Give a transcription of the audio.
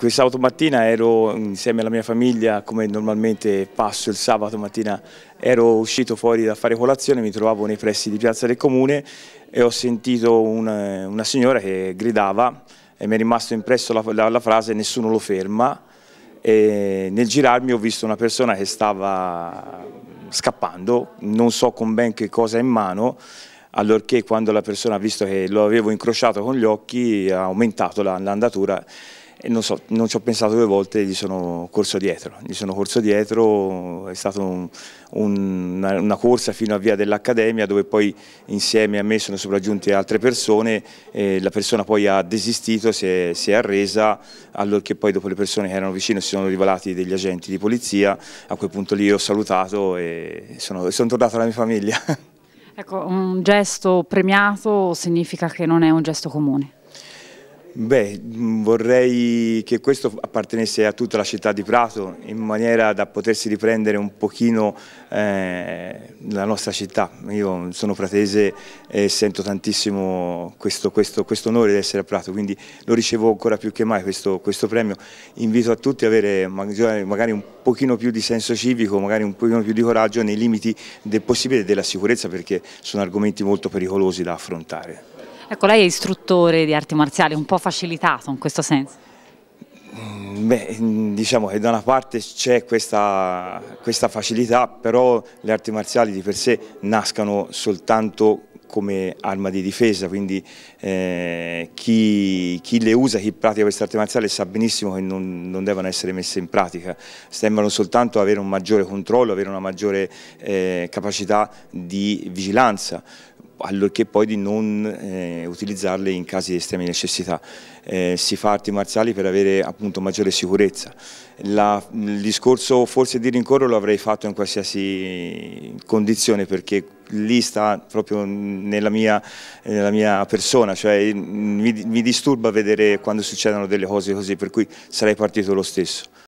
Questa mattina ero insieme alla mia famiglia, come normalmente passo il sabato mattina, ero uscito fuori da fare colazione, mi trovavo nei pressi di Piazza del Comune e ho sentito una, una signora che gridava e mi è rimasto impresso la, la, la frase nessuno lo ferma e nel girarmi ho visto una persona che stava scappando, non so con ben che cosa in mano, allorché quando la persona ha visto che lo avevo incrociato con gli occhi ha aumentato l'andatura la, e non, so, non ci ho pensato due volte, gli sono corso dietro, gli sono corso dietro, è stata un, un, una, una, corsa fino a via dell'Accademia dove poi insieme a me sono sopraggiunte altre persone, eh, la persona poi ha desistito, si è, si è arresa, allorché poi dopo le persone che erano vicine si sono rivelati degli agenti di polizia, a quel punto lì ho salutato e sono, sono tornato alla mia famiglia. Ecco, un gesto premiato significa che non è un gesto comune. Beh, vorrei che questo appartenesse a tutta la città di Prato in maniera da potersi riprendere un pochino eh, la nostra città. Io sono pratese e sento tantissimo questo, questo, questo onore di essere a Prato, quindi lo ricevo ancora più che mai questo, questo premio. Invito a tutti a avere magari un pochino più di senso civico, magari un pochino più di coraggio nei limiti del possibile della sicurezza perché sono argomenti molto pericolosi da affrontare. Ecco, lei è istruttore di arti marziali, un po' facilitato in questo senso. Beh, diciamo che eh, da una parte c'è questa, questa facilità, però le arti marziali di per sé nascono soltanto come arma di difesa, quindi eh, chi, chi, le usa, chi pratica queste arti marziali sa benissimo che non, non, devono essere messe in pratica, sembrano soltanto avere un maggiore controllo, avere una maggiore eh, capacità di vigilanza, allorché poi di non eh, utilizzarle in casi di estrema necessità. Eh, si fa arti marziali per avere appunto maggiore sicurezza. La, il discorso forse di rincorro lo avrei fatto in qualsiasi condizione perché lì sta proprio nella mia, nella mia persona, cioè mi, mi disturba vedere quando succedono delle cose così, per cui sarei partito lo stesso.